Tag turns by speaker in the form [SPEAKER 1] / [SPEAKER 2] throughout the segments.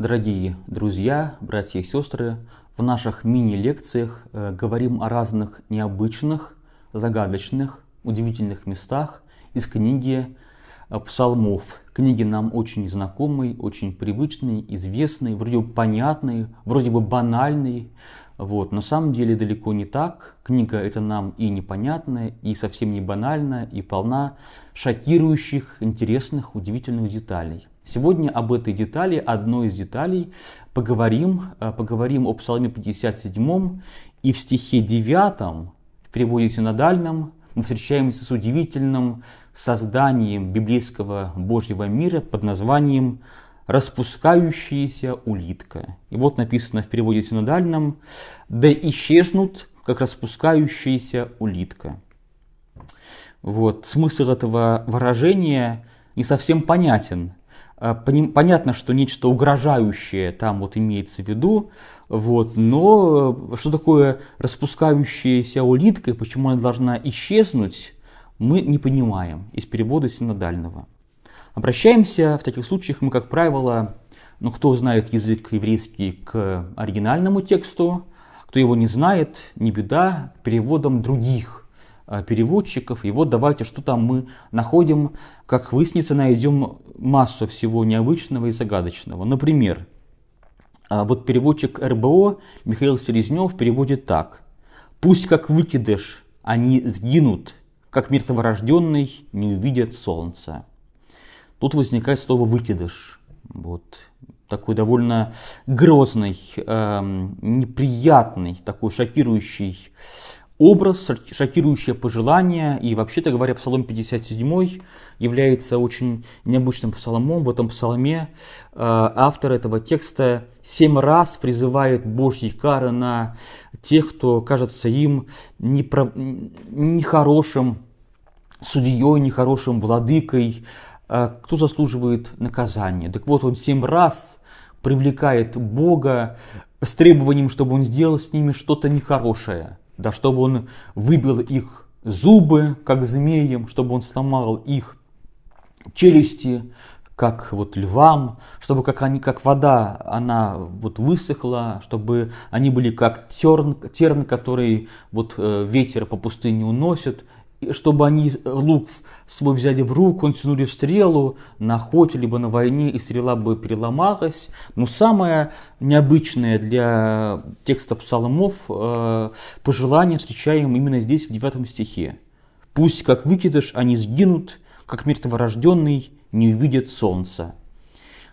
[SPEAKER 1] Дорогие друзья, братья и сестры, в наших мини-лекциях э, говорим о разных необычных, загадочных, удивительных местах из книги э, псалмов. Книги нам очень знакомые, очень привычные, известные, вроде бы понятные, вроде бы банальные. Вот. На самом деле далеко не так. Книга это нам и непонятная, и совсем не банальная, и полна шокирующих, интересных, удивительных деталей. Сегодня об этой детали, одной из деталей, поговорим. Э, поговорим о Псалме 57 и в стихе 9, в переводе синодальном, мы встречаемся с удивительным созданием библейского Божьего мира под названием «распускающаяся улитка». И вот написано в переводе синодальном «да исчезнут, как распускающаяся улитка». Вот, смысл этого выражения не совсем понятен – а, понятно, что нечто угрожающее там вот имеется в виду, вот, но э, что такое распускающаяся улитка и почему она должна исчезнуть, мы не понимаем из перевода синодального. Обращаемся в таких случаях мы, как правило, ну кто знает язык еврейский к оригинальному тексту, кто его не знает, не беда, к переводам других Э, переводчиков. И вот давайте, что там мы находим. Как выяснится, найдем массу всего необычного и загадочного. Например, э, вот переводчик РБО Михаил Селезнев переводит так. «Пусть как выкидыш они сгинут, как мертворожденный не увидят солнца». Тут возникает слово «выкидыш». Вот такой довольно грозный, э, неприятный, такой шокирующий образ, шокирующее пожелание. И вообще-то говоря, Псалом 57 является очень необычным псаломом. В этом псалме э, автор этого текста семь раз призывает Божьи кары на тех, кто кажется им непро... нехорошим судьей, нехорошим владыкой, э, кто заслуживает наказания. Так вот, он семь раз привлекает Бога с требованием, чтобы он сделал с ними что-то нехорошее – да чтобы он выбил их зубы, как змеям, чтобы он сломал их челюсти, как вот львам, чтобы как, они, как вода она вот высохла, чтобы они были как терн, терн который вот э, ветер по пустыне уносит, чтобы они э, лук свой взяли в руку, он тянули в стрелу на охоте, либо на войне, и стрела бы переломалась. Но самое необычное для текста псалмов э, пожелание встречаем именно здесь, в 9 стихе. «Пусть, как выкидыш, они сгинут, как мертворожденный не увидит солнца».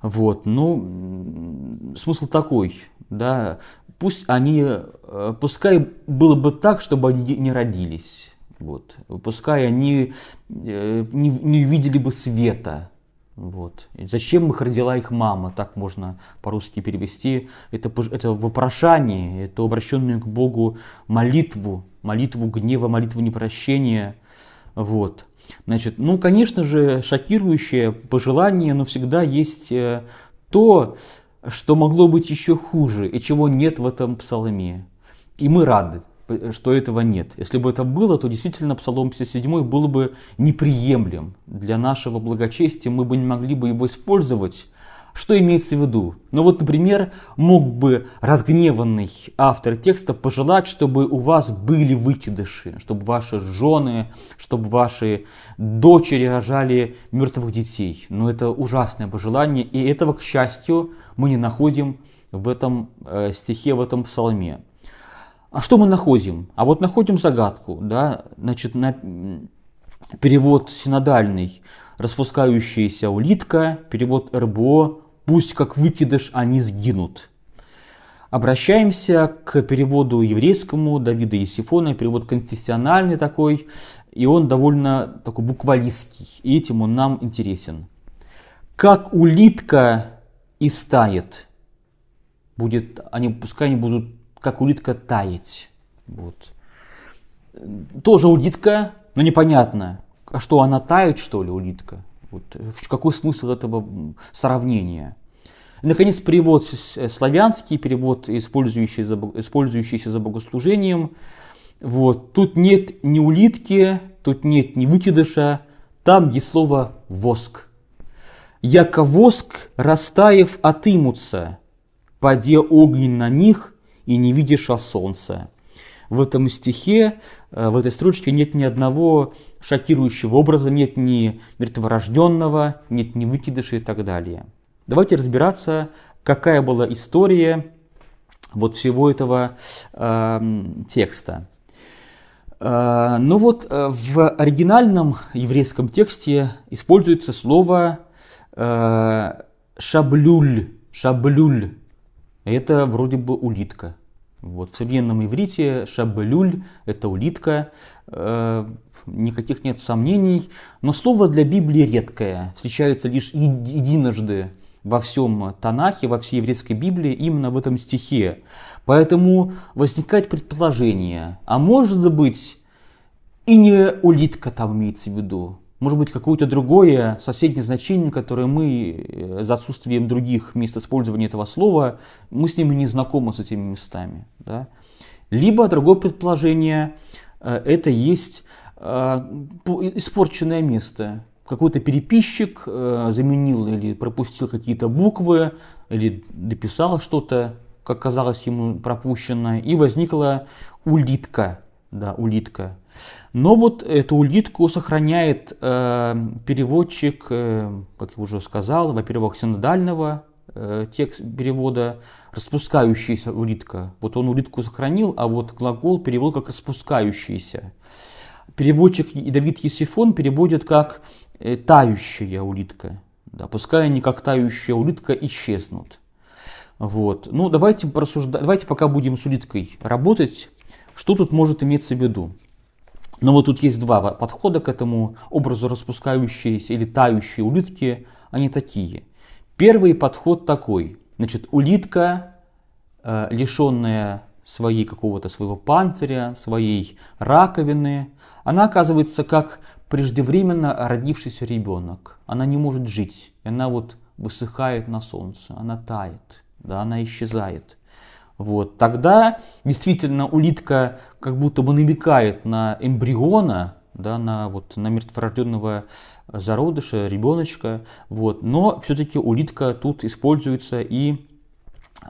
[SPEAKER 1] Вот, ну, смысл такой, да, пусть они, э, пускай было бы так, чтобы они не родились, вот. Пускай они э, не, не увидели бы света. Вот. И зачем их родила их мама, так можно по-русски перевести. Это, это вопрошание, это обращенную к Богу молитву, молитву гнева, молитву непрощения. Вот. Значит, ну, конечно же, шокирующее пожелание, но всегда есть э, то, что могло быть еще хуже и чего нет в этом псалме. И мы рады Э, что этого нет. Если бы это было, то действительно Псалом 57 был бы неприемлем для нашего благочестия, мы бы не могли бы его использовать. Что имеется в виду? Ну вот, например, мог бы разгневанный автор текста пожелать, чтобы у вас были выкидыши, чтобы ваши жены, чтобы ваши дочери рожали мертвых детей. Но это ужасное пожелание, и этого, к счастью, мы не находим в этом э, стихе, в этом псалме. А что мы находим? А вот находим загадку, да, значит, на перевод синодальный, распускающаяся улитка, перевод РБО, пусть как выкидыш они сгинут. Обращаемся к переводу еврейскому Давида Есифона, перевод конфессиональный такой, и он довольно такой буквалистский, и этим он нам интересен. «Как улитка и стает, будет, они, пускай они будут как улитка таять. Вот. Тоже улитка, но непонятно, а что она тает, что ли, улитка? Вот. Какой смысл этого сравнения? наконец, перевод э, славянский, перевод, использующийся за, использующийся за богослужением. Вот. Тут нет ни улитки, тут нет ни выкидыша, там есть слово «воск». «Яко воск, растаев отымутся, поде огнен на них, и не видишь о а солнце. В этом стихе, э, в этой строчке нет ни одного шокирующего образа, нет ни мертворожденного, нет ни выкидыша и так далее. Давайте разбираться, какая была история вот всего этого э, текста. Э, ну вот э, в оригинальном еврейском тексте используется слово э, шаблюль, шаблюль, это вроде бы улитка. Вот. В современном иврите шабелюль – это улитка, э, никаких нет сомнений. Но слово для Библии редкое, встречается лишь единожды во всем Танахе, во всей еврейской Библии, именно в этом стихе. Поэтому возникает предположение, а может быть и не улитка там имеется в виду, может быть, какое-то другое соседнее значение, которое мы, э, за отсутствием других мест использования этого слова, мы с ними не знакомы, с этими местами. Да? Либо другое предположение э, – это есть э, испорченное место. Какой-то переписчик заменил или пропустил какие-то буквы, или дописал что-то, как казалось ему пропущенное, и возникла улитка. Да, улитка но вот эту улитку сохраняет э, переводчик, э, как я уже сказал, во-первых, синодального э, текст перевода «распускающаяся улитка». Вот он улитку сохранил, а вот глагол перевел как «распускающаяся». Переводчик Давид Есифон переводит как э, «тающая улитка». Да, пускай они как тающая улитка исчезнут. Вот. Ну, давайте, давайте пока будем с улиткой работать. Что тут может иметься в виду? Но вот тут есть два подхода к этому образу распускающиеся или тающие улитки, они такие. Первый подход такой. Значит, улитка, э, лишенная своей какого-то своего панциря, своей раковины, она оказывается как преждевременно родившийся ребенок. Она не может жить, она вот высыхает на солнце, она тает, да, она исчезает вот, тогда действительно улитка как будто бы намекает на эмбриона, да, на, вот, на мертворожденного зародыша, ребеночка. Вот. Но все-таки улитка тут используется и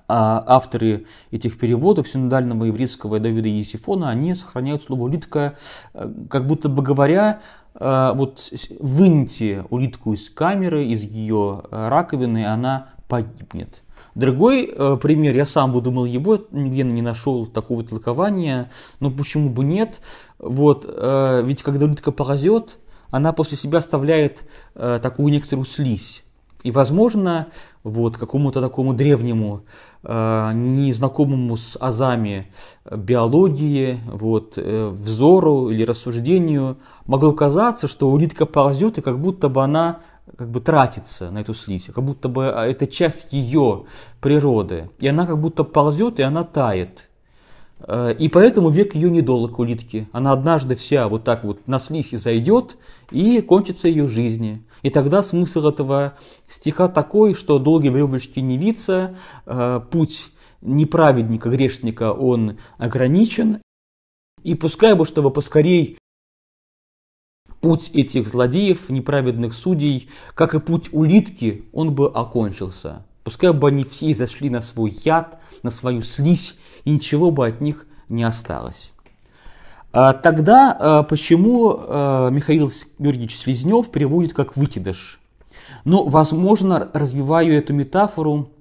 [SPEAKER 1] а, авторы этих переводов синодального еврейского Давида Есифона, они сохраняют слово «улитка», э, как будто бы говоря, э, вот выньте улитку из камеры, из ее раковины, она погибнет. Другой э, пример, я сам выдумал его, нигде не нашел такого толкования, но ну, почему бы нет? Вот, э, ведь когда утка ползет, она после себя оставляет э, такую некоторую слизь. И, возможно, вот какому-то такому древнему, э, незнакомому с азами биологии, вот, э, взору или рассуждению могло казаться, что улитка ползет, и как будто бы она как бы тратится на эту слизь, как будто бы а, это часть ее природы. И она как будто ползет, и она тает. Э, и поэтому век ее недолг улитки. Она однажды вся вот так вот на слизь зайдет, и кончится ее жизнь. И тогда смысл этого стиха такой, что долгий веревочки не виться, э, путь неправедника, грешника, он ограничен. И пускай бы, чтобы поскорей путь этих злодеев, неправедных судей, как и путь улитки, он бы окончился. Пускай бы они все зашли на свой яд, на свою слизь, и ничего бы от них не осталось. А тогда а, почему а, Михаил Георгиевич Слизнев переводит как выкидыш? Ну, возможно, развиваю эту метафору,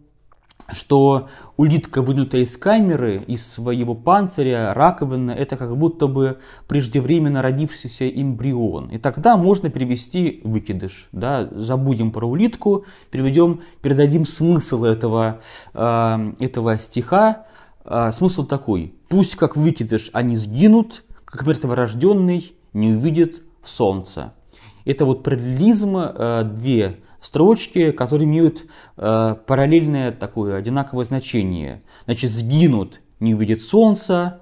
[SPEAKER 1] что улитка, вынутая из камеры, из своего панциря, раковина, это как будто бы преждевременно родившийся эмбрион. И тогда можно перевести выкидыш. Да? Забудем про улитку, переведем, передадим смысл этого, э, этого стиха. Э, смысл такой. «Пусть как выкидыш они сгинут, как мертворожденный не увидит солнца». Это вот параллелизм, э, а, две строчки, которые имеют э, параллельное такое одинаковое значение. Значит, сгинут не увидит солнца,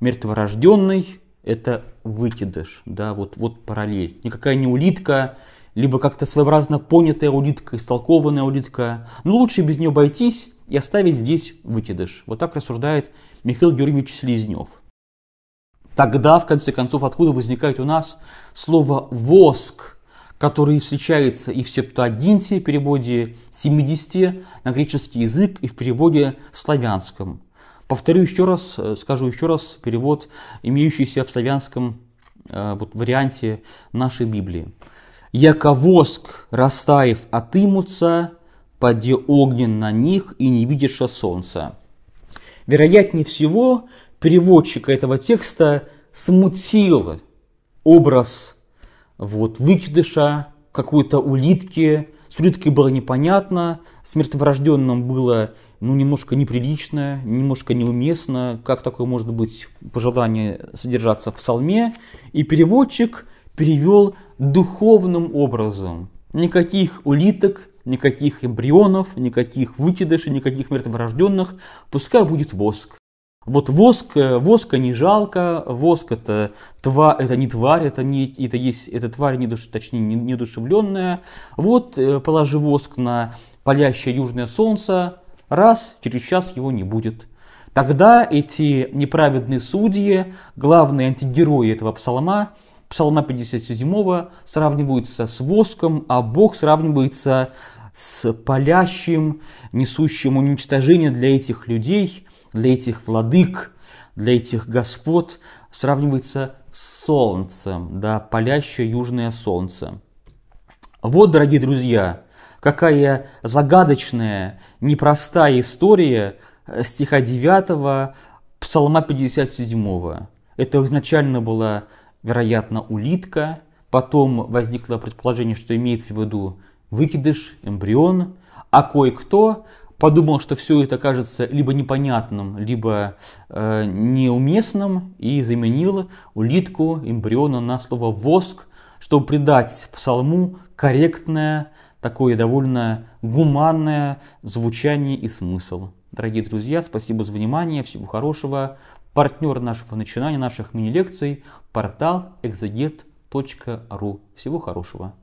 [SPEAKER 1] мертворожденный – это выкидыш, да, вот, вот параллель. Никакая не улитка, либо как-то своеобразно понятая улитка, истолкованная улитка. Но лучше без нее обойтись и оставить здесь выкидыш. Вот так рассуждает Михаил Георгиевич Слизнев. Тогда, в конце концов, откуда возникает у нас слово «воск», который встречается и в септуагинте, переводе 70 на греческий язык и в переводе славянском. Повторю еще раз, э, скажу еще раз перевод, имеющийся в славянском э, вот, варианте нашей Библии. Яковоск растаев отымутся, поди огнен на них, и не видишь солнца». Вероятнее всего, переводчика этого текста смутил образ вот, выкидыша, какой-то улитки. С улиткой было непонятно, с было ну, немножко неприлично, немножко неуместно, как такое может быть пожелание содержаться в псалме. И переводчик перевел духовным образом. Никаких улиток, никаких эмбрионов, никаких выкидышей, никаких мертворожденных. Пускай будет воск, вот воск, э, воска не жалко, воск это, тва, это не тварь, это, не, это, есть, это тварь, не душ, точнее, недушевленная. Вот э, положи воск на палящее южное солнце, раз, через час его не будет. Тогда эти неправедные судьи, главные антигерои этого псалма, псалма 57 го сравниваются с воском, а Бог сравнивается с палящим, несущим уничтожение для этих людей, для этих владык, для этих господ, сравнивается с солнцем, да, палящее южное солнце. Вот, дорогие друзья, какая загадочная, непростая история стиха 9 Псалма 57. Это изначально была, вероятно, улитка, потом возникло предположение, что имеется в виду выкидыш, эмбрион, а кое-кто подумал, что все это кажется либо непонятным, либо э, неуместным, и заменил улитку эмбриона на слово воск, чтобы придать псалму корректное, такое довольно гуманное звучание и смысл. Дорогие друзья, спасибо за внимание, всего хорошего. Партнер нашего начинания, наших мини-лекций – портал exeget.ru. Всего хорошего.